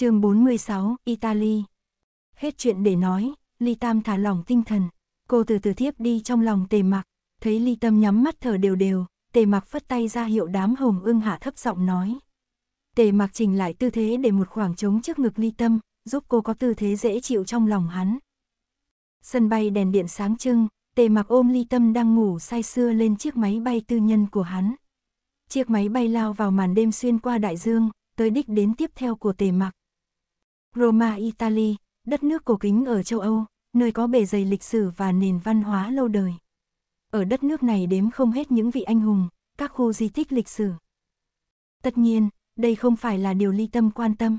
chương 46, Italy. Hết chuyện để nói, Ly Tam thả lỏng tinh thần, cô từ từ thiếp đi trong lòng tề mặc, thấy Ly Tâm nhắm mắt thở đều đều, tề mặc phất tay ra hiệu đám hồng ưng hạ thấp giọng nói. Tề mặc chỉnh lại tư thế để một khoảng trống trước ngực Ly Tâm, giúp cô có tư thế dễ chịu trong lòng hắn. Sân bay đèn điện sáng trưng, tề mặc ôm Ly Tâm đang ngủ say sưa lên chiếc máy bay tư nhân của hắn. Chiếc máy bay lao vào màn đêm xuyên qua đại dương, tới đích đến tiếp theo của tề mặc. Roma Italy, đất nước cổ kính ở châu Âu, nơi có bề dày lịch sử và nền văn hóa lâu đời. Ở đất nước này đếm không hết những vị anh hùng, các khu di tích lịch sử. Tất nhiên, đây không phải là điều ly tâm quan tâm.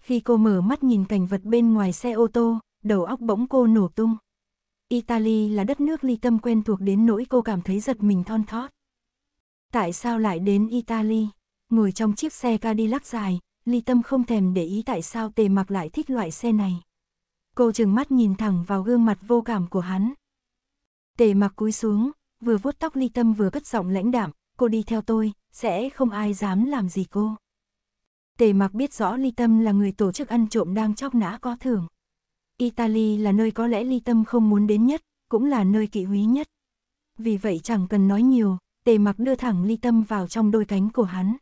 Khi cô mở mắt nhìn cảnh vật bên ngoài xe ô tô, đầu óc bỗng cô nổ tung. Italy là đất nước ly tâm quen thuộc đến nỗi cô cảm thấy giật mình thon thót. Tại sao lại đến Italy? Ngồi trong chiếc xe Cadillac dài, ly tâm không thèm để ý tại sao tề mặc lại thích loại xe này. Cô chừng mắt nhìn thẳng vào gương mặt vô cảm của hắn. Tề mặc cúi xuống, vừa vuốt tóc ly tâm vừa cất giọng lãnh đạm, cô đi theo tôi, sẽ không ai dám làm gì cô. Tề mặc biết rõ ly tâm là người tổ chức ăn trộm đang chóc nã có thưởng. Italy là nơi có lẽ ly tâm không muốn đến nhất, cũng là nơi kỵ húy nhất. Vì vậy chẳng cần nói nhiều, tề mặc đưa thẳng ly tâm vào trong đôi cánh của hắn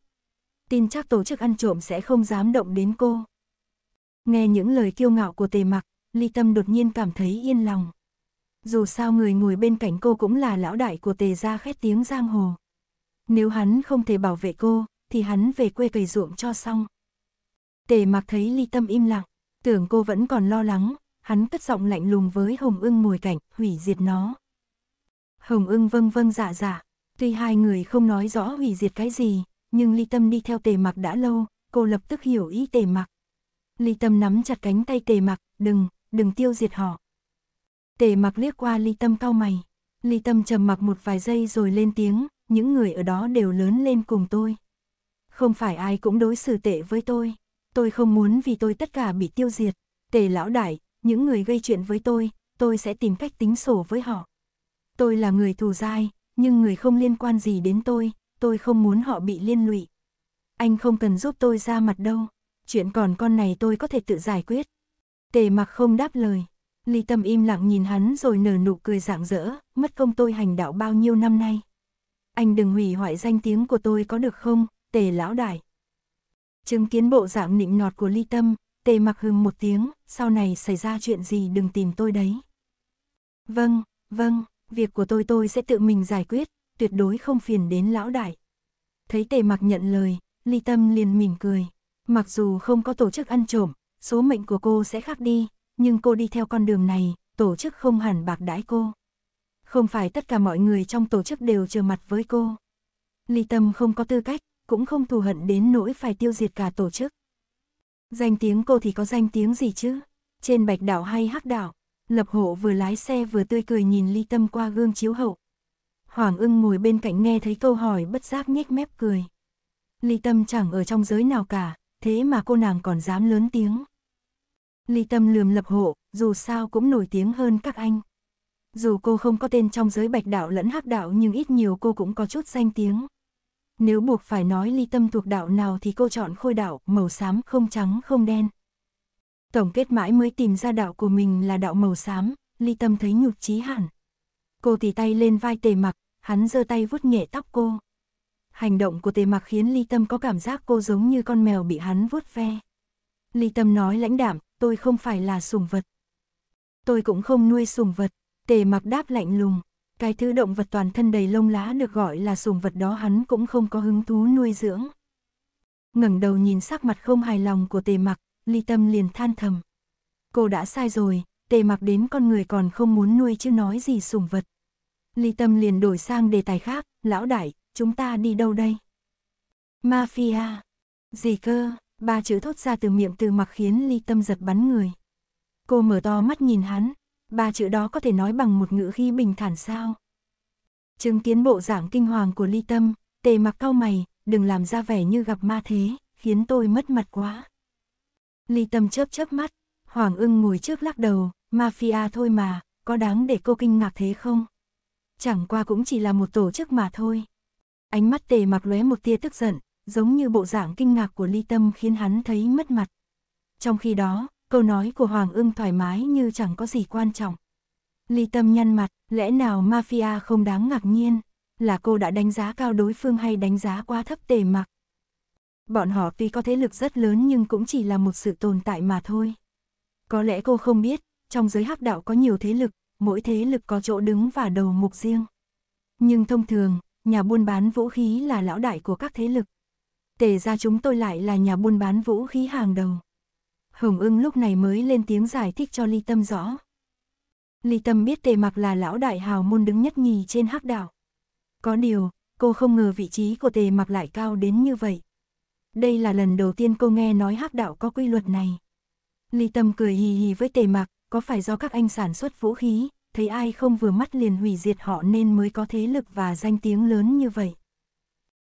tin chắc tổ chức ăn trộm sẽ không dám động đến cô. Nghe những lời kiêu ngạo của tề mặc, ly tâm đột nhiên cảm thấy yên lòng. Dù sao người ngồi bên cạnh cô cũng là lão đại của tề gia khét tiếng giang hồ. Nếu hắn không thể bảo vệ cô, thì hắn về quê cày ruộng cho xong. Tề mặc thấy ly tâm im lặng, tưởng cô vẫn còn lo lắng, hắn cất giọng lạnh lùng với Hồng ưng mồi cảnh, hủy diệt nó. Hồng ưng vâng vâng dạ dạ, tuy hai người không nói rõ hủy diệt cái gì, nhưng ly tâm đi theo tề mặc đã lâu, cô lập tức hiểu ý tề mặc. Ly tâm nắm chặt cánh tay tề mặc, đừng, đừng tiêu diệt họ. Tề mặc liếc qua ly tâm cau mày. Ly tâm trầm mặc một vài giây rồi lên tiếng, những người ở đó đều lớn lên cùng tôi. Không phải ai cũng đối xử tệ với tôi. Tôi không muốn vì tôi tất cả bị tiêu diệt. Tề lão đại, những người gây chuyện với tôi, tôi sẽ tìm cách tính sổ với họ. Tôi là người thù dai, nhưng người không liên quan gì đến tôi, tôi không muốn họ bị liên lụy. Anh không cần giúp tôi ra mặt đâu, chuyện còn con này tôi có thể tự giải quyết. Tề mặc không đáp lời, Ly Tâm im lặng nhìn hắn rồi nở nụ cười rạng rỡ, mất công tôi hành đạo bao nhiêu năm nay. Anh đừng hủy hoại danh tiếng của tôi có được không, tề lão đại. Chứng kiến bộ dạng nịnh nọt của Ly Tâm, tề mặc hừm một tiếng, sau này xảy ra chuyện gì đừng tìm tôi đấy. Vâng, vâng, việc của tôi tôi sẽ tự mình giải quyết, tuyệt đối không phiền đến lão đại. Thấy tề mặc nhận lời, ly tâm liền mỉm cười. Mặc dù không có tổ chức ăn trộm, số mệnh của cô sẽ khác đi, nhưng cô đi theo con đường này, tổ chức không hẳn bạc đãi cô. Không phải tất cả mọi người trong tổ chức đều chờ mặt với cô. Ly tâm không có tư cách, cũng không thù hận đến nỗi phải tiêu diệt cả tổ chức. Danh tiếng cô thì có danh tiếng gì chứ? Trên bạch đảo hay hắc đảo, lập hộ vừa lái xe vừa tươi cười nhìn ly tâm qua gương chiếu hậu, Hoàng ưng ngồi bên cạnh nghe thấy câu hỏi bất giác nhếch mép cười. Ly Tâm chẳng ở trong giới nào cả, thế mà cô nàng còn dám lớn tiếng. Ly Tâm lườm lập hộ, dù sao cũng nổi tiếng hơn các anh. Dù cô không có tên trong giới bạch đạo lẫn hắc đạo nhưng ít nhiều cô cũng có chút danh tiếng. Nếu buộc phải nói ly tâm thuộc đạo nào thì cô chọn khôi đạo, màu xám không trắng không đen. Tổng kết mãi mới tìm ra đạo của mình là đạo màu xám, ly tâm thấy nhục chí hẳn. Cô tỉ tay lên vai tề mặc, hắn giơ tay vuốt nhẹ tóc cô. Hành động của tề mặc khiến ly tâm có cảm giác cô giống như con mèo bị hắn vuốt ve. Ly tâm nói lãnh đạm tôi không phải là sùng vật. Tôi cũng không nuôi sùng vật, tề mặc đáp lạnh lùng. Cái thứ động vật toàn thân đầy lông lá được gọi là sùng vật đó hắn cũng không có hứng thú nuôi dưỡng. ngẩng đầu nhìn sắc mặt không hài lòng của tề mặc, ly tâm liền than thầm. Cô đã sai rồi, tề mặc đến con người còn không muốn nuôi chứ nói gì sùng vật. Ly Tâm liền đổi sang đề tài khác, lão đại, chúng ta đi đâu đây? Mafia. Gì cơ, ba chữ thốt ra từ miệng từ mặc khiến Ly Tâm giật bắn người. Cô mở to mắt nhìn hắn, ba chữ đó có thể nói bằng một ngữ khi bình thản sao? Chứng kiến bộ dạng kinh hoàng của Ly Tâm, tề mặc cau mày, đừng làm ra vẻ như gặp ma thế, khiến tôi mất mặt quá. Ly Tâm chớp chớp mắt, Hoàng ưng ngồi trước lắc đầu, mafia thôi mà, có đáng để cô kinh ngạc thế không? chẳng qua cũng chỉ là một tổ chức mà thôi. Ánh mắt tề mặc lóe một tia tức giận, giống như bộ dạng kinh ngạc của ly tâm khiến hắn thấy mất mặt. Trong khi đó, câu nói của Hoàng ưng thoải mái như chẳng có gì quan trọng. Ly tâm nhăn mặt, lẽ nào mafia không đáng ngạc nhiên, là cô đã đánh giá cao đối phương hay đánh giá quá thấp tề mặc. Bọn họ tuy có thế lực rất lớn nhưng cũng chỉ là một sự tồn tại mà thôi. Có lẽ cô không biết, trong giới hắc đạo có nhiều thế lực, mỗi thế lực có chỗ đứng và đầu mục riêng. Nhưng thông thường, nhà buôn bán vũ khí là lão đại của các thế lực. Tề ra chúng tôi lại là nhà buôn bán vũ khí hàng đầu. Hồng ưng lúc này mới lên tiếng giải thích cho Ly Tâm rõ. Ly Tâm biết tề mặc là lão đại hào môn đứng nhất nhì trên hắc đảo. Có điều, cô không ngờ vị trí của tề mặc lại cao đến như vậy. Đây là lần đầu tiên cô nghe nói hắc đạo có quy luật này. Ly Tâm cười hì hì với tề mặc, có phải do các anh sản xuất vũ khí, thấy ai không vừa mắt liền hủy diệt họ nên mới có thế lực và danh tiếng lớn như vậy.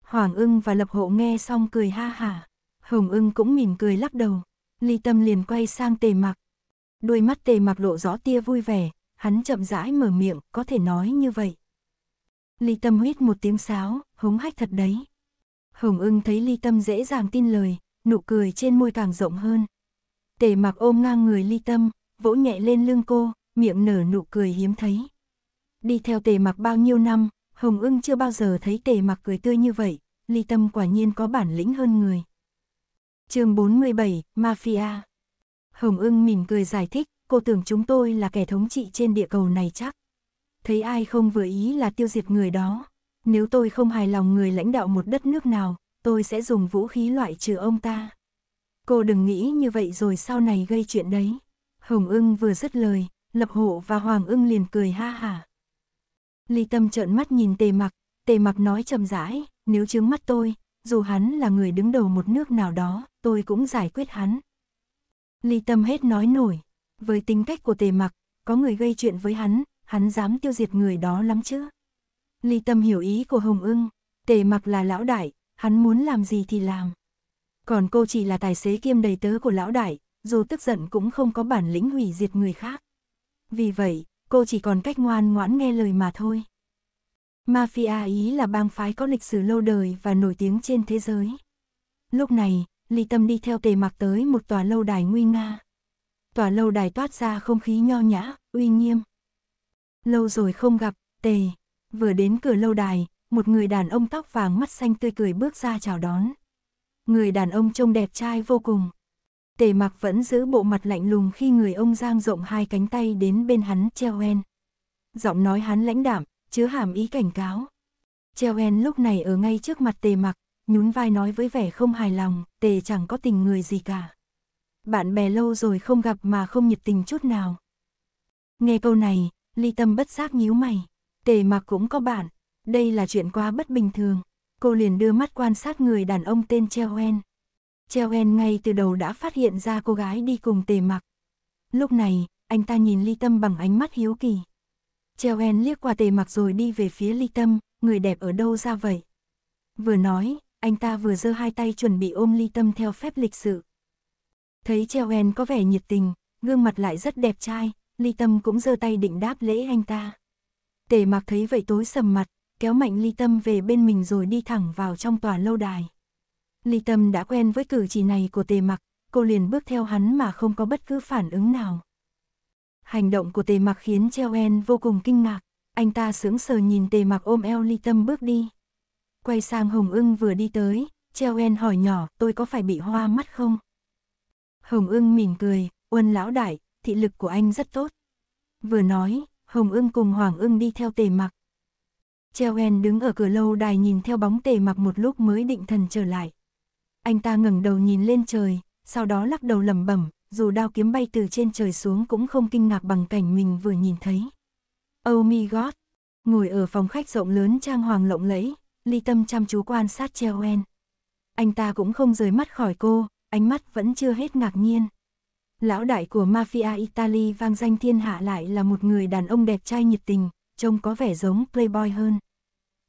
Hoàng ưng và Lập Hộ nghe xong cười ha hả, Hồng ưng cũng mỉm cười lắc đầu, ly tâm liền quay sang tề mặc. Đôi mắt tề mặc lộ rõ tia vui vẻ, hắn chậm rãi mở miệng, có thể nói như vậy. Ly tâm huyết một tiếng sáo, hống hách thật đấy. Hồng ưng thấy ly tâm dễ dàng tin lời, nụ cười trên môi càng rộng hơn. Tề mặc ôm ngang người ly tâm, vỗ nhẹ lên lưng cô, miệng nở nụ cười hiếm thấy. Đi theo tề mặc bao nhiêu năm, Hồng ưng chưa bao giờ thấy tề mặc cười tươi như vậy, ly tâm quả nhiên có bản lĩnh hơn người. chương 47, Mafia Hồng ưng mỉm cười giải thích, cô tưởng chúng tôi là kẻ thống trị trên địa cầu này chắc. Thấy ai không vừa ý là tiêu diệt người đó. Nếu tôi không hài lòng người lãnh đạo một đất nước nào, tôi sẽ dùng vũ khí loại trừ ông ta. Cô đừng nghĩ như vậy rồi sau này gây chuyện đấy. Hồng ưng vừa dứt lời, lập hộ và hoàng ưng liền cười ha hả. Ly tâm trợn mắt nhìn tề mặc, tề mặc nói chậm rãi, nếu chướng mắt tôi, dù hắn là người đứng đầu một nước nào đó, tôi cũng giải quyết hắn. Ly tâm hết nói nổi, với tính cách của tề mặc, có người gây chuyện với hắn, hắn dám tiêu diệt người đó lắm chứ. Ly tâm hiểu ý của Hồng ưng, tề mặc là lão đại, hắn muốn làm gì thì làm. Còn cô chỉ là tài xế kiêm đầy tớ của lão đại, dù tức giận cũng không có bản lĩnh hủy diệt người khác. Vì vậy, cô chỉ còn cách ngoan ngoãn nghe lời mà thôi. Mafia Ý là bang phái có lịch sử lâu đời và nổi tiếng trên thế giới. Lúc này, Lý Tâm đi theo tề mặc tới một tòa lâu đài nguy nga. Tòa lâu đài toát ra không khí nho nhã, uy nghiêm. Lâu rồi không gặp, tề. Vừa đến cửa lâu đài, một người đàn ông tóc vàng mắt xanh tươi cười bước ra chào đón. Người đàn ông trông đẹp trai vô cùng tề mặc vẫn giữ bộ mặt lạnh lùng khi người ông giang rộng hai cánh tay đến bên hắn treo en. Giọng nói hắn lãnh đạm, chứa hàm ý cảnh cáo. Treo en lúc này ở ngay trước mặt tề mặc, nhún vai nói với vẻ không hài lòng, tề chẳng có tình người gì cả. Bạn bè lâu rồi không gặp mà không nhiệt tình chút nào. Nghe câu này, ly tâm bất giác nhíu mày. Tề mặc cũng có bạn, đây là chuyện quá bất bình thường. Cô liền đưa mắt quan sát người đàn ông tên Treo En. Cheoen ngay từ đầu đã phát hiện ra cô gái đi cùng tề mặc. Lúc này, anh ta nhìn ly tâm bằng ánh mắt hiếu kỳ. Cheoen liếc qua tề mặc rồi đi về phía ly tâm, người đẹp ở đâu ra vậy? Vừa nói, anh ta vừa giơ hai tay chuẩn bị ôm ly tâm theo phép lịch sự. Thấy Cheoen có vẻ nhiệt tình, gương mặt lại rất đẹp trai, ly tâm cũng giơ tay định đáp lễ anh ta. Tề mặc thấy vậy tối sầm mặt, kéo mạnh ly tâm về bên mình rồi đi thẳng vào trong tòa lâu đài. Ly Tâm đã quen với cử chỉ này của tề mặc, cô liền bước theo hắn mà không có bất cứ phản ứng nào. Hành động của tề mặc khiến Treo En vô cùng kinh ngạc, anh ta sững sờ nhìn tề mặc ôm eo Ly Tâm bước đi. Quay sang Hồng ưng vừa đi tới, Treo En hỏi nhỏ tôi có phải bị hoa mắt không? Hồng ưng mỉm cười, uân lão đại, thị lực của anh rất tốt. Vừa nói, Hồng ưng cùng Hoàng ưng đi theo tề mặc. Treo En đứng ở cửa lâu đài nhìn theo bóng tề mặc một lúc mới định thần trở lại. Anh ta ngẩng đầu nhìn lên trời, sau đó lắc đầu lẩm bẩm, dù đao kiếm bay từ trên trời xuống cũng không kinh ngạc bằng cảnh mình vừa nhìn thấy. Oh my god! Ngồi ở phòng khách rộng lớn trang hoàng lộng lẫy, ly tâm chăm chú quan sát Cheoen. Anh ta cũng không rời mắt khỏi cô, ánh mắt vẫn chưa hết ngạc nhiên. Lão đại của Mafia Italy vang danh thiên hạ lại là một người đàn ông đẹp trai nhiệt tình, trông có vẻ giống playboy hơn.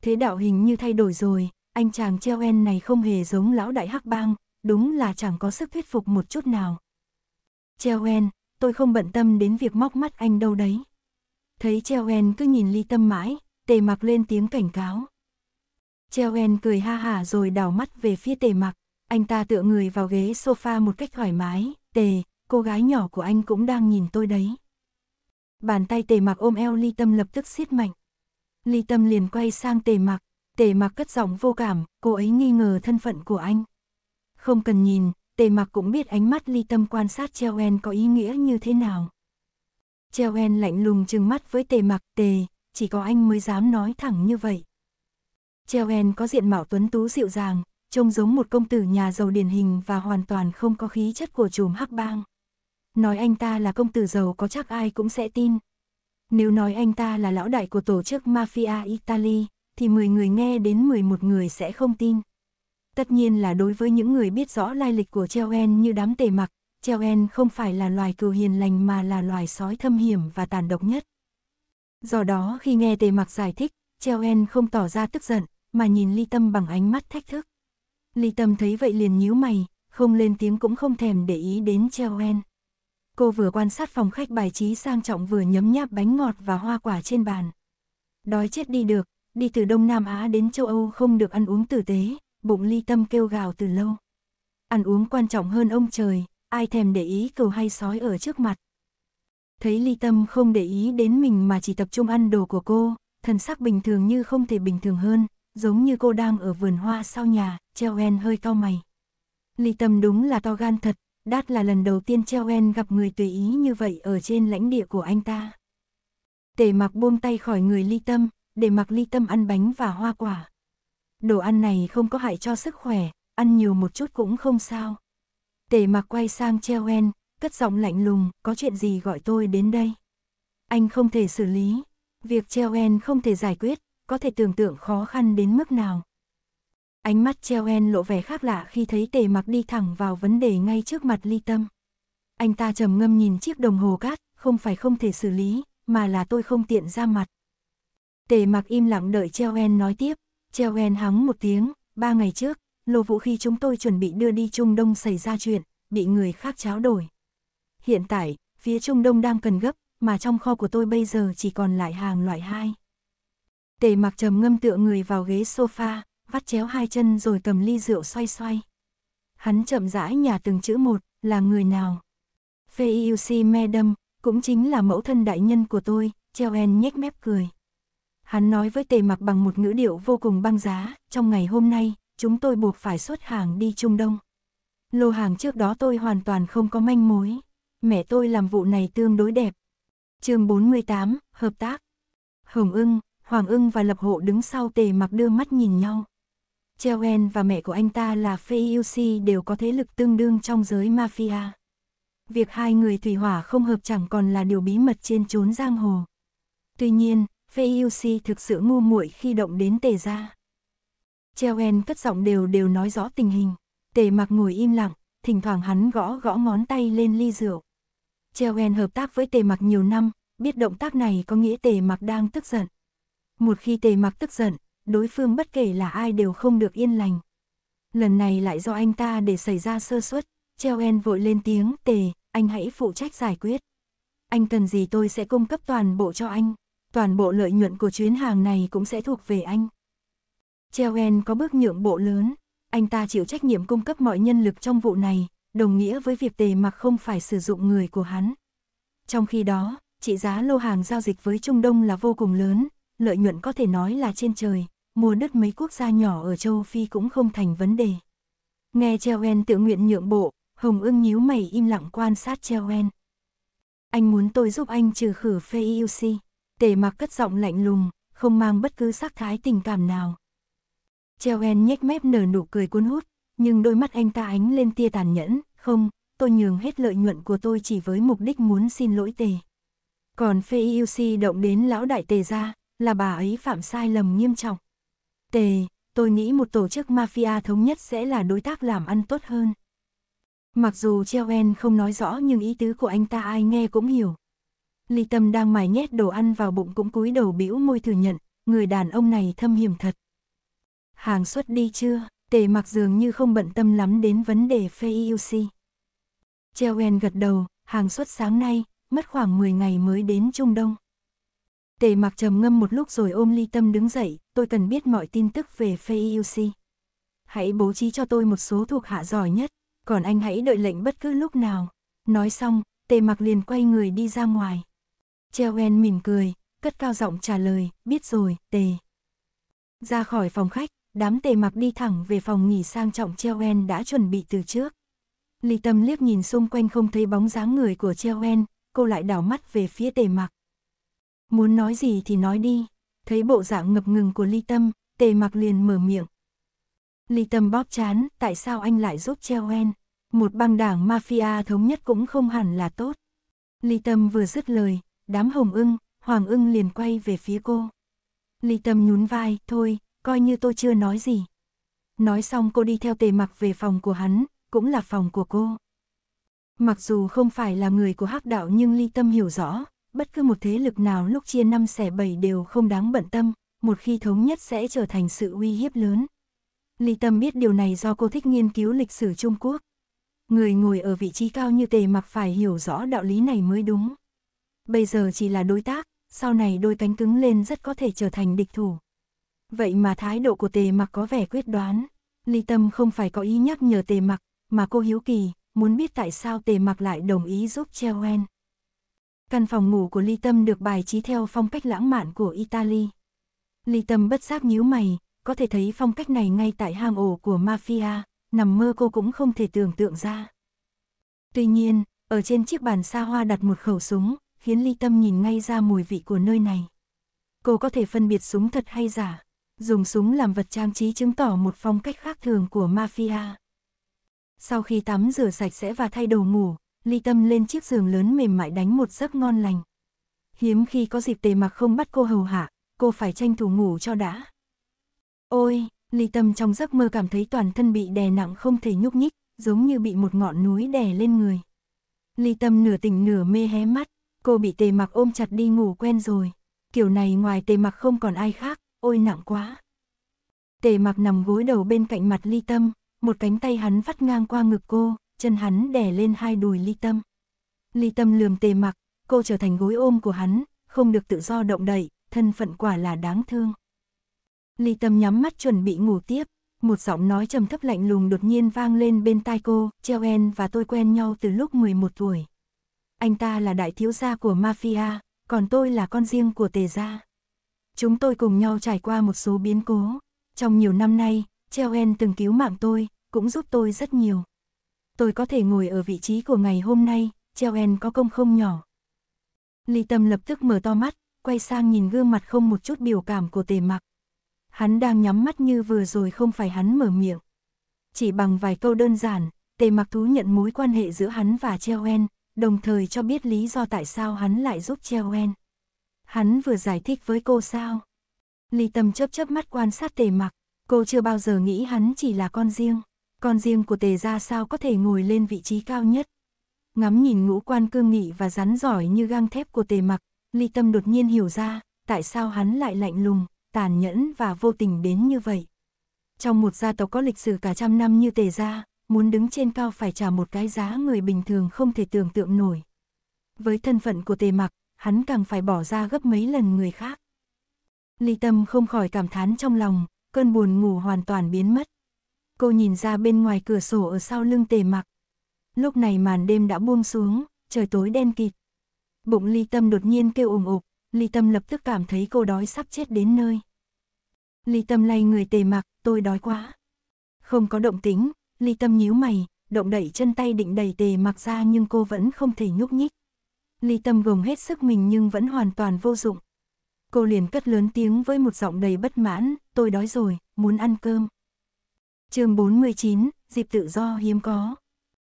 Thế đạo hình như thay đổi rồi, anh chàng treo en này không hề giống lão đại hắc bang, đúng là chẳng có sức thuyết phục một chút nào. Treo en, tôi không bận tâm đến việc móc mắt anh đâu đấy. Thấy treo en cứ nhìn ly tâm mãi, tề mặc lên tiếng cảnh cáo. Treo en cười ha hả rồi đảo mắt về phía tề mặc, anh ta tựa người vào ghế sofa một cách thoải mái, tề, cô gái nhỏ của anh cũng đang nhìn tôi đấy. Bàn tay tề mặc ôm eo ly tâm lập tức siết mạnh. Ly tâm liền quay sang tề mặc, tề mặc cất giọng vô cảm, cô ấy nghi ngờ thân phận của anh. Không cần nhìn, tề mặc cũng biết ánh mắt ly tâm quan sát treo en có ý nghĩa như thế nào. Treo en lạnh lùng trừng mắt với tề mặc tề, chỉ có anh mới dám nói thẳng như vậy. Treo en có diện mạo tuấn tú dịu dàng, trông giống một công tử nhà giàu điển hình và hoàn toàn không có khí chất của chùm hắc bang. Nói anh ta là công tử giàu có chắc ai cũng sẽ tin. Nếu nói anh ta là lão đại của tổ chức Mafia Italy, thì 10 người nghe đến 11 người sẽ không tin. Tất nhiên là đối với những người biết rõ lai lịch của En như đám tề mặc, En không phải là loài cừu hiền lành mà là loài sói thâm hiểm và tàn độc nhất. Do đó khi nghe tề mặc giải thích, En không tỏ ra tức giận, mà nhìn Ly Tâm bằng ánh mắt thách thức. Ly Tâm thấy vậy liền nhíu mày, không lên tiếng cũng không thèm để ý đến En. Cô vừa quan sát phòng khách bài trí sang trọng vừa nhấm nháp bánh ngọt và hoa quả trên bàn. Đói chết đi được, đi từ Đông Nam Á đến châu Âu không được ăn uống tử tế, bụng ly tâm kêu gào từ lâu. Ăn uống quan trọng hơn ông trời, ai thèm để ý cầu hay sói ở trước mặt. Thấy ly tâm không để ý đến mình mà chỉ tập trung ăn đồ của cô, thần sắc bình thường như không thể bình thường hơn, giống như cô đang ở vườn hoa sau nhà, treo en hơi cao mày. Ly tâm đúng là to gan thật, đát là lần đầu tiên treo en gặp người tùy ý như vậy ở trên lãnh địa của anh ta. Tề mặc buông tay khỏi người ly tâm, để mặc ly tâm ăn bánh và hoa quả. Đồ ăn này không có hại cho sức khỏe, ăn nhiều một chút cũng không sao. Tề mặc quay sang En, cất giọng lạnh lùng, có chuyện gì gọi tôi đến đây? Anh không thể xử lý, việc En không thể giải quyết, có thể tưởng tượng khó khăn đến mức nào. Ánh mắt En lộ vẻ khác lạ khi thấy tề mặc đi thẳng vào vấn đề ngay trước mặt ly tâm. Anh ta trầm ngâm nhìn chiếc đồng hồ cát, không phải không thể xử lý, mà là tôi không tiện ra mặt. Tề mặc im lặng đợi En nói tiếp, En hắng một tiếng, ba ngày trước, lô vũ khi chúng tôi chuẩn bị đưa đi Trung Đông xảy ra chuyện, bị người khác cháo đổi. Hiện tại, phía Trung Đông đang cần gấp, mà trong kho của tôi bây giờ chỉ còn lại hàng loại hai. Tề mặc trầm ngâm tựa người vào ghế sofa, vắt chéo hai chân rồi cầm ly rượu xoay xoay. Hắn chậm rãi nhà từng chữ một, là người nào? Feiusi Madam, cũng chính là mẫu thân đại nhân của tôi, En nhếch mép cười. Hắn nói với tề mặc bằng một ngữ điệu vô cùng băng giá, trong ngày hôm nay, chúng tôi buộc phải xuất hàng đi Trung Đông. Lô hàng trước đó tôi hoàn toàn không có manh mối. Mẹ tôi làm vụ này tương đối đẹp. chương 48, Hợp tác. Hồng ưng, Hoàng ưng và Lập hộ đứng sau tề mặc đưa mắt nhìn nhau. Chewen và mẹ của anh ta là Feyusi đều có thế lực tương đương trong giới mafia. Việc hai người thủy hỏa không hợp chẳng còn là điều bí mật trên chốn giang hồ. Tuy nhiên, VUC thực sự ngu muội khi động đến tề gia. En cất giọng đều đều nói rõ tình hình. Tề mặc ngồi im lặng, thỉnh thoảng hắn gõ gõ ngón tay lên ly rượu. En hợp tác với tề mặc nhiều năm, biết động tác này có nghĩa tề mặc đang tức giận. Một khi tề mặc tức giận, đối phương bất kể là ai đều không được yên lành. Lần này lại do anh ta để xảy ra sơ suất, En vội lên tiếng tề, anh hãy phụ trách giải quyết. Anh cần gì tôi sẽ cung cấp toàn bộ cho anh toàn bộ lợi nhuận của chuyến hàng này cũng sẽ thuộc về anh. En có bước nhượng bộ lớn, anh ta chịu trách nhiệm cung cấp mọi nhân lực trong vụ này, đồng nghĩa với việc tề mặc không phải sử dụng người của hắn. Trong khi đó, trị giá lô hàng giao dịch với Trung Đông là vô cùng lớn, lợi nhuận có thể nói là trên trời, mua đất mấy quốc gia nhỏ ở châu Phi cũng không thành vấn đề. Nghe En tự nguyện nhượng bộ, Hồng ưng nhíu mày im lặng quan sát En. Anh muốn tôi giúp anh trừ khử Feiusi tề mặc cất giọng lạnh lùng, không mang bất cứ sắc thái tình cảm nào. Treo en nhếch mép nở nụ cười cuốn hút, nhưng đôi mắt anh ta ánh lên tia tàn nhẫn, không, tôi nhường hết lợi nhuận của tôi chỉ với mục đích muốn xin lỗi tề. Còn phê IUC động đến lão đại tề ra, là bà ấy phạm sai lầm nghiêm trọng. Tề, tôi nghĩ một tổ chức mafia thống nhất sẽ là đối tác làm ăn tốt hơn. Mặc dù Treo En không nói rõ nhưng ý tứ của anh ta ai nghe cũng hiểu. Ly Tâm đang mài nhét đồ ăn vào bụng cũng cúi đầu bĩu môi thừa nhận, người đàn ông này thâm hiểm thật. Hàng xuất đi chưa, tề mặc dường như không bận tâm lắm đến vấn đề FEUC. Chewen gật đầu, hàng xuất sáng nay, mất khoảng 10 ngày mới đến Trung Đông. Tề mặc trầm ngâm một lúc rồi ôm ly tâm đứng dậy, tôi cần biết mọi tin tức về FEUC. Hãy bố trí cho tôi một số thuộc hạ giỏi nhất, còn anh hãy đợi lệnh bất cứ lúc nào. Nói xong, tề mặc liền quay người đi ra ngoài. En mỉm cười, cất cao giọng trả lời, biết rồi, tề. Ra khỏi phòng khách, đám tề mặc đi thẳng về phòng nghỉ sang trọng En đã chuẩn bị từ trước. Lý Tâm liếc nhìn xung quanh không thấy bóng dáng người của En, cô lại đảo mắt về phía tề mặc. Muốn nói gì thì nói đi, thấy bộ dạng ngập ngừng của Ly Tâm, tề mặc liền mở miệng. Ly Tâm bóp chán, tại sao anh lại giúp En? Một băng đảng mafia thống nhất cũng không hẳn là tốt. Ly Tâm vừa dứt lời, đám hồng ưng, hoàng ưng liền quay về phía cô. Ly Tâm nhún vai, thôi, coi như tôi chưa nói gì. Nói xong cô đi theo tề mặc về phòng của hắn, cũng là phòng của cô. Mặc dù không phải là người của hắc đạo nhưng Ly Tâm hiểu rõ, bất cứ một thế lực nào lúc chia năm xẻ bảy đều không đáng bận tâm, một khi thống nhất sẽ trở thành sự uy hiếp lớn. Ly Tâm biết điều này do cô thích nghiên cứu lịch sử Trung Quốc. Người ngồi ở vị trí cao như tề mặc phải hiểu rõ đạo lý này mới đúng. Bây giờ chỉ là đối tác, sau này đôi cánh cứng lên rất có thể trở thành địch thủ. Vậy mà thái độ của tề mặc có vẻ quyết đoán. Ly Tâm không phải có ý nhắc nhở tề mặc, mà cô hiếu kỳ, muốn biết tại sao tề mặc lại đồng ý giúp Chewen. Căn phòng ngủ của Ly Tâm được bài trí theo phong cách lãng mạn của Italy. Ly Tâm bất giác nhíu mày, có thể thấy phong cách này ngay tại hang ổ của Mafia, nằm mơ cô cũng không thể tưởng tượng ra. Tuy nhiên, ở trên chiếc bàn xa hoa đặt một khẩu súng, khiến ly tâm nhìn ngay ra mùi vị của nơi này. Cô có thể phân biệt súng thật hay giả, dùng súng làm vật trang trí chứng tỏ một phong cách khác thường của mafia. Sau khi tắm rửa sạch sẽ và thay đồ ngủ, ly tâm lên chiếc giường lớn mềm mại đánh một giấc ngon lành. Hiếm khi có dịp tề mặc không bắt cô hầu hạ, cô phải tranh thủ ngủ cho đã. Ôi, ly tâm trong giấc mơ cảm thấy toàn thân bị đè nặng không thể nhúc nhích, giống như bị một ngọn núi đè lên người. Ly tâm nửa tỉnh nửa mê hé mắt, Cô bị tề mặc ôm chặt đi ngủ quen rồi. Kiểu này ngoài tề mặc không còn ai khác, ôi nặng quá. Tề mặc nằm gối đầu bên cạnh mặt ly tâm, một cánh tay hắn vắt ngang qua ngực cô, chân hắn đè lên hai đùi ly tâm. Ly tâm lườm tề mặc, cô trở thành gối ôm của hắn, không được tự do động đậy, thân phận quả là đáng thương. Ly tâm nhắm mắt chuẩn bị ngủ tiếp, một giọng nói trầm thấp lạnh lùng đột nhiên vang lên bên tai cô, Treo En và tôi quen nhau từ lúc 11 tuổi anh ta là đại thiếu gia của mafia, còn tôi là con riêng của tề gia. Chúng tôi cùng nhau trải qua một số biến cố. Trong nhiều năm nay, treo en từng cứu mạng tôi, cũng giúp tôi rất nhiều. Tôi có thể ngồi ở vị trí của ngày hôm nay, treo en có công không nhỏ. Ly Tâm lập tức mở to mắt, quay sang nhìn gương mặt không một chút biểu cảm của tề mặc. Hắn đang nhắm mắt như vừa rồi không phải hắn mở miệng. Chỉ bằng vài câu đơn giản, tề mặc thú nhận mối quan hệ giữa hắn và treo en đồng thời cho biết lý do tại sao hắn lại giúp Chewen. Hắn vừa giải thích với cô sao? Lý Tâm chớp chớp mắt quan sát tề mặc, cô chưa bao giờ nghĩ hắn chỉ là con riêng. Con riêng của tề gia sao có thể ngồi lên vị trí cao nhất. Ngắm nhìn ngũ quan cương nghị và rắn giỏi như gang thép của tề mặc, Lý Tâm đột nhiên hiểu ra, tại sao hắn lại lạnh lùng, tàn nhẫn và vô tình đến như vậy. Trong một gia tộc có lịch sử cả trăm năm như tề gia, muốn đứng trên cao phải trả một cái giá người bình thường không thể tưởng tượng nổi. Với thân phận của tề mặc, hắn càng phải bỏ ra gấp mấy lần người khác. Ly Tâm không khỏi cảm thán trong lòng, cơn buồn ngủ hoàn toàn biến mất. Cô nhìn ra bên ngoài cửa sổ ở sau lưng tề mặc. Lúc này màn đêm đã buông xuống, trời tối đen kịt. Bụng Ly Tâm đột nhiên kêu ủng ục, Ly Tâm lập tức cảm thấy cô đói sắp chết đến nơi. Ly Tâm lay người tề mặc, tôi đói quá. Không có động tính, Ly Tâm nhíu mày, động đẩy chân tay định đẩy tề mặc ra nhưng cô vẫn không thể nhúc nhích. Ly Tâm gồng hết sức mình nhưng vẫn hoàn toàn vô dụng. Cô liền cất lớn tiếng với một giọng đầy bất mãn, tôi đói rồi, muốn ăn cơm. chương 49, dịp tự do hiếm có.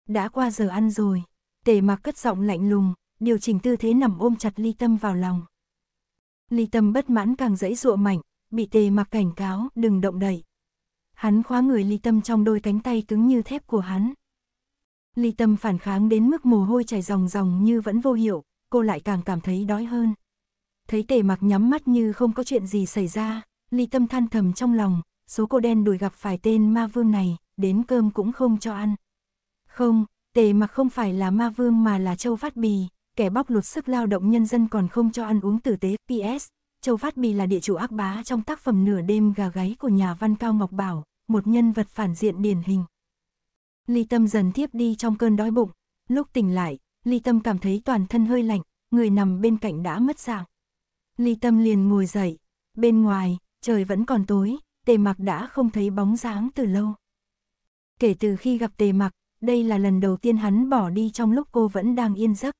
Đã qua giờ ăn rồi, tề mặc cất giọng lạnh lùng, điều chỉnh tư thế nằm ôm chặt Ly Tâm vào lòng. Ly Tâm bất mãn càng dãy dụa mạnh, bị tề mặc cảnh cáo, đừng động đẩy, Hắn khóa người ly tâm trong đôi cánh tay cứng như thép của hắn. Ly tâm phản kháng đến mức mồ hôi chảy ròng ròng như vẫn vô hiệu, cô lại càng cảm thấy đói hơn. Thấy tề mặc nhắm mắt như không có chuyện gì xảy ra, ly tâm than thầm trong lòng, số cô đen đùi gặp phải tên ma vương này, đến cơm cũng không cho ăn. Không, tề mặc không phải là ma vương mà là châu phát bì, kẻ bóc lột sức lao động nhân dân còn không cho ăn uống tử tế. PS, Châu Phát Bì là địa chủ ác bá trong tác phẩm Nửa đêm gà gáy của nhà văn Cao Ngọc Bảo, một nhân vật phản diện điển hình. Ly Tâm dần thiếp đi trong cơn đói bụng, lúc tỉnh lại, Ly Tâm cảm thấy toàn thân hơi lạnh, người nằm bên cạnh đã mất dạng. Ly Tâm liền ngồi dậy, bên ngoài, trời vẫn còn tối, tề mặc đã không thấy bóng dáng từ lâu. Kể từ khi gặp tề mặc, đây là lần đầu tiên hắn bỏ đi trong lúc cô vẫn đang yên giấc.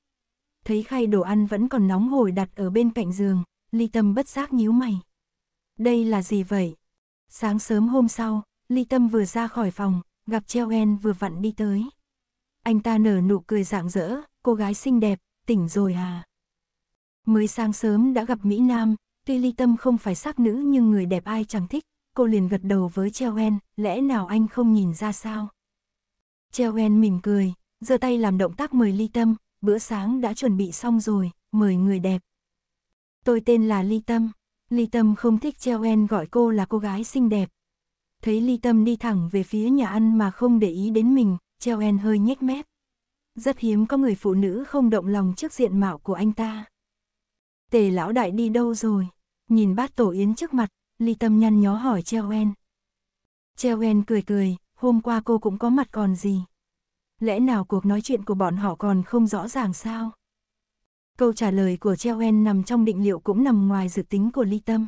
Thấy khay đồ ăn vẫn còn nóng hổi đặt ở bên cạnh giường, ly tâm bất giác nhíu mày. Đây là gì vậy? Sáng sớm hôm sau, ly tâm vừa ra khỏi phòng, gặp Treo En vừa vặn đi tới. Anh ta nở nụ cười rạng rỡ, cô gái xinh đẹp, tỉnh rồi à? Mới sáng sớm đã gặp Mỹ Nam, tuy ly tâm không phải sắc nữ nhưng người đẹp ai chẳng thích, cô liền gật đầu với Treo En, lẽ nào anh không nhìn ra sao? Treo En mỉm cười, giơ tay làm động tác mời ly tâm, bữa sáng đã chuẩn bị xong rồi, mời người đẹp. Tôi tên là Ly Tâm. Ly Tâm không thích treo en gọi cô là cô gái xinh đẹp. Thấy Ly Tâm đi thẳng về phía nhà ăn mà không để ý đến mình, treo en hơi nhếch mép. Rất hiếm có người phụ nữ không động lòng trước diện mạo của anh ta. Tề lão đại đi đâu rồi? Nhìn bát tổ yến trước mặt, Ly Tâm nhăn nhó hỏi treo en. Treo en cười cười, hôm qua cô cũng có mặt còn gì? Lẽ nào cuộc nói chuyện của bọn họ còn không rõ ràng sao? Câu trả lời của Cheo En nằm trong định liệu cũng nằm ngoài dự tính của Ly Tâm.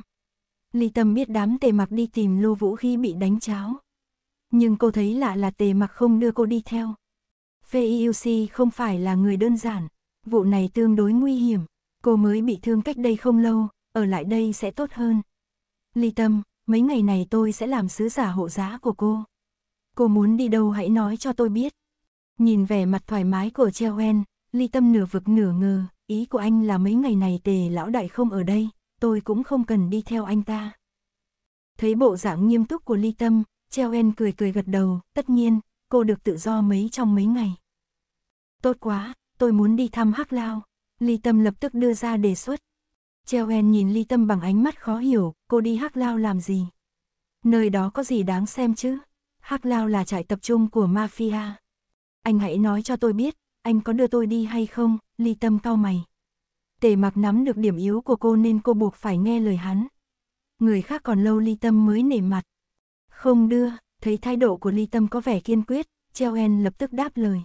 Ly Tâm biết đám tề mặc đi tìm Lô Vũ khi bị đánh cháo. Nhưng cô thấy lạ là tề mặc không đưa cô đi theo. Feiusi không phải là người đơn giản. Vụ này tương đối nguy hiểm. Cô mới bị thương cách đây không lâu, ở lại đây sẽ tốt hơn. Ly Tâm, mấy ngày này tôi sẽ làm sứ giả hộ giá của cô. Cô muốn đi đâu hãy nói cho tôi biết. Nhìn vẻ mặt thoải mái của Cheo En, Ly Tâm nửa vực nửa ngờ, Ý của anh là mấy ngày này tề lão đại không ở đây, tôi cũng không cần đi theo anh ta. Thấy bộ dạng nghiêm túc của Ly Tâm, Treo En cười cười gật đầu, tất nhiên, cô được tự do mấy trong mấy ngày. Tốt quá, tôi muốn đi thăm Hắc Lao. Ly Tâm lập tức đưa ra đề xuất. Treo En nhìn Ly Tâm bằng ánh mắt khó hiểu, cô đi Hắc Lao làm gì? Nơi đó có gì đáng xem chứ? Hắc Lao là trại tập trung của mafia. Anh hãy nói cho tôi biết, anh có đưa tôi đi hay không? ly tâm cao mày. Tề mặc nắm được điểm yếu của cô nên cô buộc phải nghe lời hắn. Người khác còn lâu ly tâm mới nể mặt. Không đưa, thấy thái độ của ly tâm có vẻ kiên quyết, Treo En lập tức đáp lời.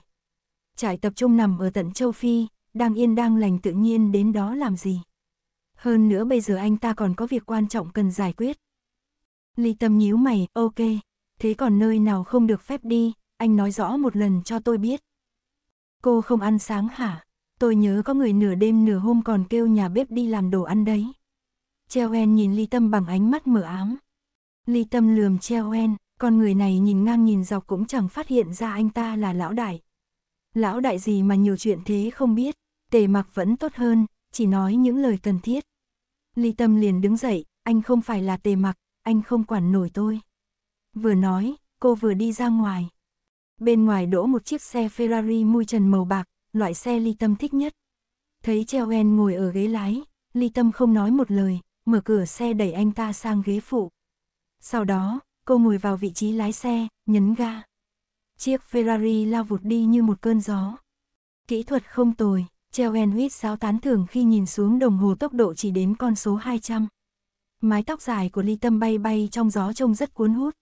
Trại tập trung nằm ở tận châu Phi, đang yên đang lành tự nhiên đến đó làm gì. Hơn nữa bây giờ anh ta còn có việc quan trọng cần giải quyết. Ly tâm nhíu mày, ok, thế còn nơi nào không được phép đi, anh nói rõ một lần cho tôi biết. Cô không ăn sáng hả? Tôi nhớ có người nửa đêm nửa hôm còn kêu nhà bếp đi làm đồ ăn đấy. En nhìn Ly Tâm bằng ánh mắt mở ám. Ly Tâm lườm En, con người này nhìn ngang nhìn dọc cũng chẳng phát hiện ra anh ta là lão đại. Lão đại gì mà nhiều chuyện thế không biết, tề mặc vẫn tốt hơn, chỉ nói những lời cần thiết. Ly Tâm liền đứng dậy, anh không phải là tề mặc, anh không quản nổi tôi. Vừa nói, cô vừa đi ra ngoài. Bên ngoài đỗ một chiếc xe Ferrari mui trần màu bạc, loại xe ly tâm thích nhất. Thấy en ngồi ở ghế lái, ly tâm không nói một lời, mở cửa xe đẩy anh ta sang ghế phụ. Sau đó, cô ngồi vào vị trí lái xe, nhấn ga. Chiếc Ferrari lao vụt đi như một cơn gió. Kỹ thuật không tồi, en huýt sáo tán thưởng khi nhìn xuống đồng hồ tốc độ chỉ đến con số 200. Mái tóc dài của Ly Tâm bay bay trong gió trông rất cuốn hút.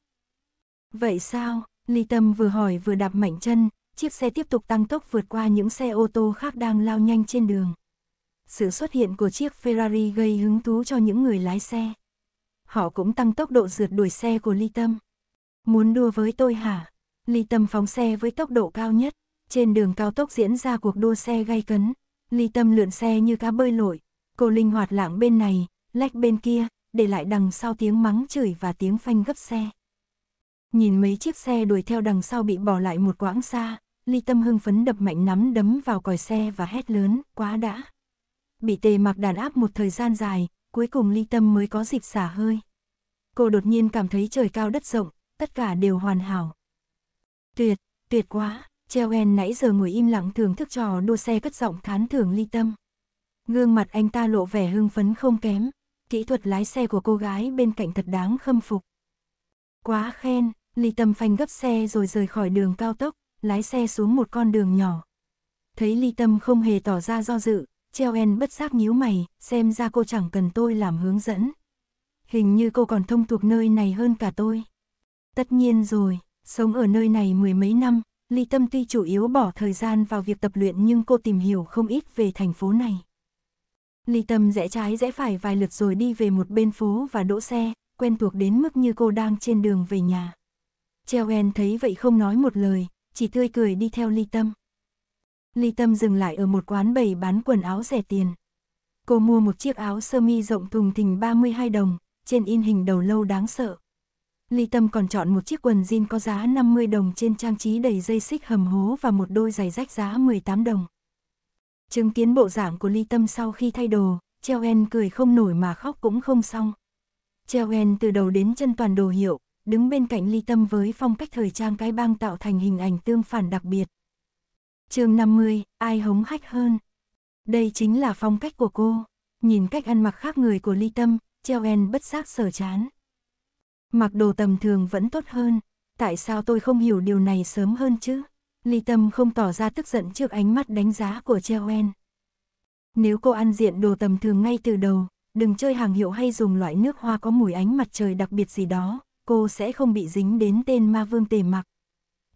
Vậy sao? Ly Tâm vừa hỏi vừa đạp mạnh chân, chiếc xe tiếp tục tăng tốc vượt qua những xe ô tô khác đang lao nhanh trên đường. Sự xuất hiện của chiếc Ferrari gây hứng thú cho những người lái xe. Họ cũng tăng tốc độ rượt đuổi xe của Ly Tâm. Muốn đua với tôi hả? Ly Tâm phóng xe với tốc độ cao nhất. Trên đường cao tốc diễn ra cuộc đua xe gay cấn. Ly Tâm lượn xe như cá bơi lội. Cô linh hoạt lạng bên này, lách bên kia, để lại đằng sau tiếng mắng chửi và tiếng phanh gấp xe. Nhìn mấy chiếc xe đuổi theo đằng sau bị bỏ lại một quãng xa, Ly Tâm hưng phấn đập mạnh nắm đấm vào còi xe và hét lớn, quá đã. Bị tề mặc đàn áp một thời gian dài, cuối cùng Ly Tâm mới có dịp xả hơi. Cô đột nhiên cảm thấy trời cao đất rộng, tất cả đều hoàn hảo. Tuyệt, tuyệt quá, Treo En nãy giờ ngồi im lặng thưởng thức trò đua xe cất giọng khán thưởng Ly Tâm. Gương mặt anh ta lộ vẻ hưng phấn không kém, kỹ thuật lái xe của cô gái bên cạnh thật đáng khâm phục. Quá khen, Ly Tâm phanh gấp xe rồi rời khỏi đường cao tốc, lái xe xuống một con đường nhỏ. Thấy ly tâm không hề tỏ ra do dự, treo en bất giác nhíu mày, xem ra cô chẳng cần tôi làm hướng dẫn. Hình như cô còn thông thuộc nơi này hơn cả tôi. Tất nhiên rồi, sống ở nơi này mười mấy năm, ly tâm tuy chủ yếu bỏ thời gian vào việc tập luyện nhưng cô tìm hiểu không ít về thành phố này. Ly tâm rẽ trái rẽ phải vài lượt rồi đi về một bên phố và đỗ xe, quen thuộc đến mức như cô đang trên đường về nhà. Treo en thấy vậy không nói một lời, chỉ tươi cười đi theo ly tâm. Ly tâm dừng lại ở một quán bày bán quần áo rẻ tiền. Cô mua một chiếc áo sơ mi rộng thùng thình 32 đồng, trên in hình đầu lâu đáng sợ. Ly Tâm còn chọn một chiếc quần jean có giá 50 đồng trên trang trí đầy dây xích hầm hố và một đôi giày rách giá 18 đồng. Chứng kiến bộ dạng của Ly Tâm sau khi thay đồ, Treo En cười không nổi mà khóc cũng không xong. Treo En từ đầu đến chân toàn đồ hiệu, đứng bên cạnh ly tâm với phong cách thời trang cái bang tạo thành hình ảnh tương phản đặc biệt. chương 50, ai hống hách hơn? Đây chính là phong cách của cô, nhìn cách ăn mặc khác người của ly tâm, treo en bất giác sở chán. Mặc đồ tầm thường vẫn tốt hơn, tại sao tôi không hiểu điều này sớm hơn chứ? Ly Tâm không tỏ ra tức giận trước ánh mắt đánh giá của Chewen. Nếu cô ăn diện đồ tầm thường ngay từ đầu, đừng chơi hàng hiệu hay dùng loại nước hoa có mùi ánh mặt trời đặc biệt gì đó, cô sẽ không bị dính đến tên ma vương tề mặc.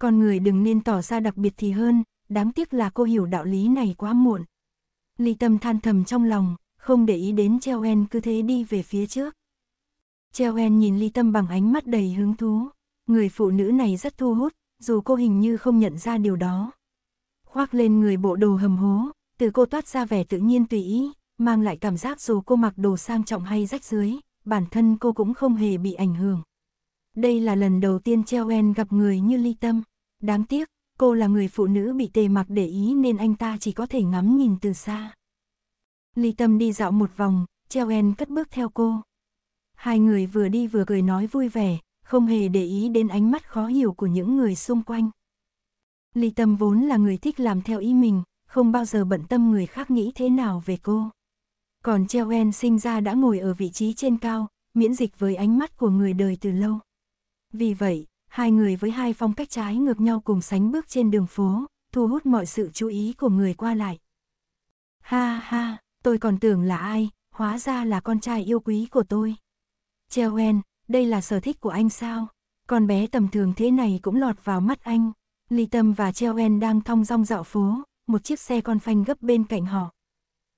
Con người đừng nên tỏ ra đặc biệt thì hơn, đáng tiếc là cô hiểu đạo lý này quá muộn. Ly Tâm than thầm trong lòng, không để ý đến Treo En cứ thế đi về phía trước. Treo En nhìn Ly Tâm bằng ánh mắt đầy hứng thú. Người phụ nữ này rất thu hút, dù cô hình như không nhận ra điều đó. Khoác lên người bộ đồ hầm hố, từ cô toát ra vẻ tự nhiên tùy ý, mang lại cảm giác dù cô mặc đồ sang trọng hay rách dưới, bản thân cô cũng không hề bị ảnh hưởng. Đây là lần đầu tiên Cheoen gặp người như ly tâm. Đáng tiếc, cô là người phụ nữ bị tề mặc để ý nên anh ta chỉ có thể ngắm nhìn từ xa. Ly tâm đi dạo một vòng, Cheoen cất bước theo cô. Hai người vừa đi vừa cười nói vui vẻ, không hề để ý đến ánh mắt khó hiểu của những người xung quanh. Ly Tâm vốn là người thích làm theo ý mình, không bao giờ bận tâm người khác nghĩ thế nào về cô. Còn Cheo En sinh ra đã ngồi ở vị trí trên cao, miễn dịch với ánh mắt của người đời từ lâu. Vì vậy, hai người với hai phong cách trái ngược nhau cùng sánh bước trên đường phố, thu hút mọi sự chú ý của người qua lại. Ha ha, tôi còn tưởng là ai, hóa ra là con trai yêu quý của tôi. Chewen, đây là sở thích của anh sao? Con bé tầm thường thế này cũng lọt vào mắt anh. Ly Tâm và Chewen đang thong dong dạo phố, một chiếc xe con phanh gấp bên cạnh họ.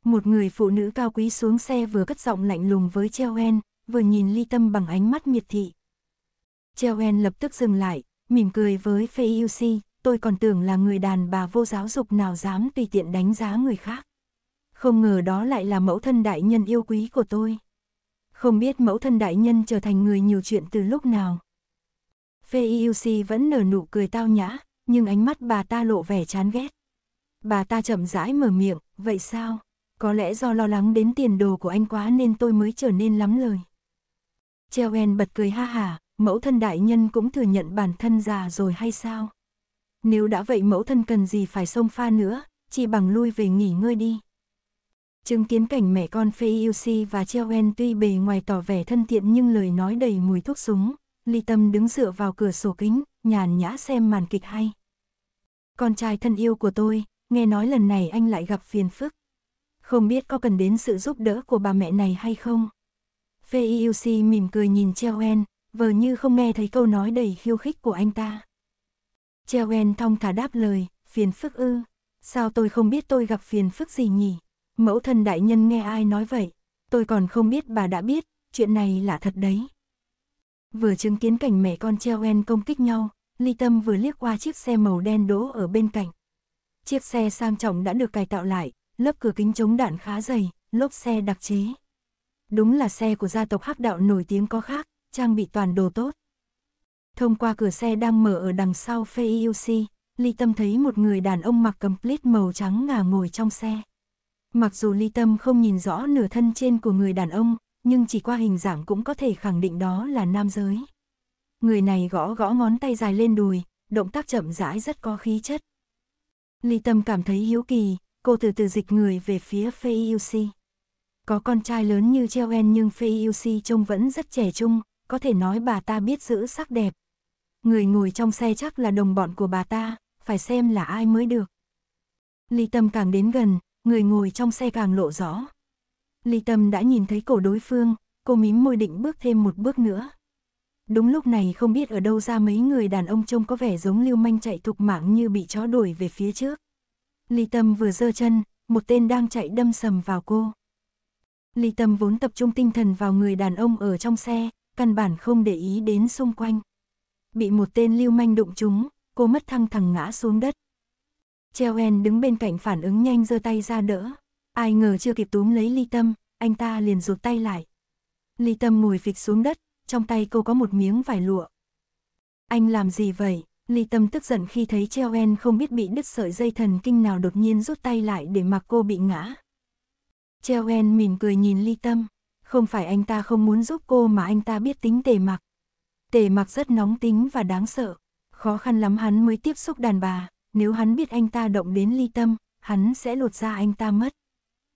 Một người phụ nữ cao quý xuống xe vừa cất giọng lạnh lùng với Chewen, vừa nhìn Ly Tâm bằng ánh mắt miệt thị. Cheoen lập tức dừng lại, mỉm cười với Fei Yuxi, tôi còn tưởng là người đàn bà vô giáo dục nào dám tùy tiện đánh giá người khác. Không ngờ đó lại là mẫu thân đại nhân yêu quý của tôi. Không biết mẫu thân đại nhân trở thành người nhiều chuyện từ lúc nào. Fei Yuxi vẫn nở nụ cười tao nhã, nhưng ánh mắt bà ta lộ vẻ chán ghét. Bà ta chậm rãi mở miệng, vậy sao? Có lẽ do lo lắng đến tiền đồ của anh quá nên tôi mới trở nên lắm lời. Cheoen bật cười ha hả, mẫu thân đại nhân cũng thừa nhận bản thân già rồi hay sao? Nếu đã vậy mẫu thân cần gì phải xông pha nữa, chỉ bằng lui về nghỉ ngơi đi. Chứng kiến cảnh mẹ con Fei Yuxi và En tuy bề ngoài tỏ vẻ thân thiện nhưng lời nói đầy mùi thuốc súng, Ly Tâm đứng dựa vào cửa sổ kính, nhàn nhã xem màn kịch hay. Con trai thân yêu của tôi, nghe nói lần này anh lại gặp phiền phức. Không biết có cần đến sự giúp đỡ của bà mẹ này hay không? Fei Yuxi mỉm cười nhìn En vờ như không nghe thấy câu nói đầy khiêu khích của anh ta. Chewen thong thả đáp lời, phiền phức ư, sao tôi không biết tôi gặp phiền phức gì nhỉ? Mẫu thân đại nhân nghe ai nói vậy, tôi còn không biết bà đã biết, chuyện này là thật đấy. Vừa chứng kiến cảnh mẹ con Chewen công kích nhau, Ly Tâm vừa liếc qua chiếc xe màu đen đỗ ở bên cạnh. Chiếc xe sang trọng đã được cải tạo lại, lớp cửa kính chống đạn khá dày, lốp xe đặc chế. Đúng là xe của gia tộc hắc đạo nổi tiếng có khác, trang bị toàn đồ tốt. Thông qua cửa xe đang mở ở đằng sau FEUC, Ly Tâm thấy một người đàn ông mặc complete màu trắng ngà ngồi trong xe. Mặc dù Ly Tâm không nhìn rõ nửa thân trên của người đàn ông, nhưng chỉ qua hình dạng cũng có thể khẳng định đó là nam giới. Người này gõ gõ ngón tay dài lên đùi, động tác chậm rãi rất có khí chất. Ly Tâm cảm thấy hiếu kỳ, cô từ từ dịch người về phía Fei Yuxi. Có con trai lớn như Cheo nhưng Fei Yuxi trông vẫn rất trẻ trung, có thể nói bà ta biết giữ sắc đẹp. Người ngồi trong xe chắc là đồng bọn của bà ta, phải xem là ai mới được. Ly Tâm càng đến gần, người ngồi trong xe càng lộ rõ. Ly Tâm đã nhìn thấy cổ đối phương, cô mím môi định bước thêm một bước nữa. Đúng lúc này không biết ở đâu ra mấy người đàn ông trông có vẻ giống lưu manh chạy thục mạng như bị chó đuổi về phía trước. Ly Tâm vừa giơ chân, một tên đang chạy đâm sầm vào cô. Ly Tâm vốn tập trung tinh thần vào người đàn ông ở trong xe, căn bản không để ý đến xung quanh. Bị một tên lưu manh đụng trúng, cô mất thăng thẳng ngã xuống đất. Cheoen đứng bên cạnh phản ứng nhanh giơ tay ra đỡ. Ai ngờ chưa kịp túm lấy ly tâm, anh ta liền rụt tay lại. Ly tâm ngồi phịch xuống đất, trong tay cô có một miếng vải lụa. Anh làm gì vậy? Ly tâm tức giận khi thấy Cheoen không biết bị đứt sợi dây thần kinh nào đột nhiên rút tay lại để mặc cô bị ngã. Cheoen mỉm cười nhìn Ly tâm không phải anh ta không muốn giúp cô mà anh ta biết tính tề mặc. Tề mặc rất nóng tính và đáng sợ, khó khăn lắm hắn mới tiếp xúc đàn bà, nếu hắn biết anh ta động đến ly tâm, hắn sẽ lột ra anh ta mất.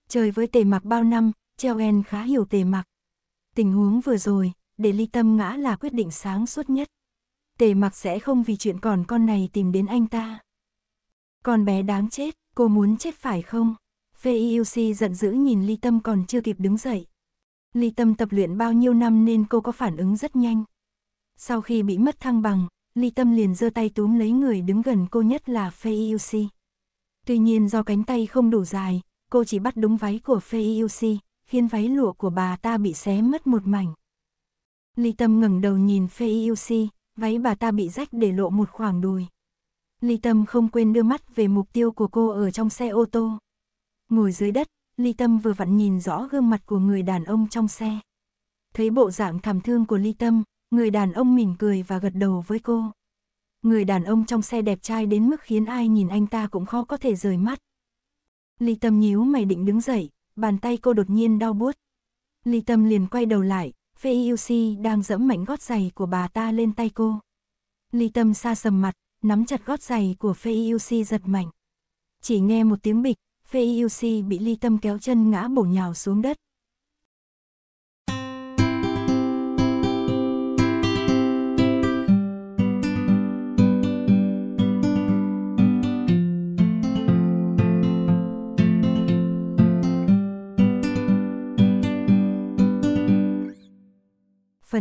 Trời với tề mặc bao năm, Treo En khá hiểu tề mặc. Tình huống vừa rồi, để ly tâm ngã là quyết định sáng suốt nhất. Tề mặc sẽ không vì chuyện còn con này tìm đến anh ta. Con bé đáng chết, cô muốn chết phải không? Fei Yuxi giận dữ nhìn ly tâm còn chưa kịp đứng dậy, Ly Tâm tập luyện bao nhiêu năm nên cô có phản ứng rất nhanh. Sau khi bị mất thăng bằng, Ly Tâm liền giơ tay túm lấy người đứng gần cô nhất là Fei Yuxi. Tuy nhiên do cánh tay không đủ dài, cô chỉ bắt đúng váy của Fei Yuxi, khiến váy lụa của bà ta bị xé mất một mảnh. Ly Tâm ngẩng đầu nhìn Fei Yuxi, váy bà ta bị rách để lộ một khoảng đùi. Ly Tâm không quên đưa mắt về mục tiêu của cô ở trong xe ô tô. Ngồi dưới đất, Ly Tâm vừa vặn nhìn rõ gương mặt của người đàn ông trong xe. Thấy bộ dạng thảm thương của Ly Tâm, người đàn ông mỉm cười và gật đầu với cô. Người đàn ông trong xe đẹp trai đến mức khiến ai nhìn anh ta cũng khó có thể rời mắt. Ly Tâm nhíu mày định đứng dậy, bàn tay cô đột nhiên đau buốt. Ly Tâm liền quay đầu lại, Phê Yusi đang dẫm mạnh gót giày của bà ta lên tay cô. Ly Tâm xa sầm mặt, nắm chặt gót giày của Phê Yusi giật mạnh. Chỉ nghe một tiếng bịch, VIUC bị ly tâm kéo chân ngã bổ nhào xuống đất. Phần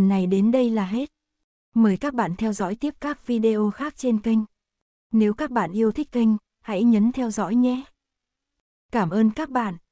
này đến đây là hết. Mời các bạn theo dõi tiếp các video khác trên kênh. Nếu các bạn yêu thích kênh, hãy nhấn theo dõi nhé. Cảm ơn các bạn.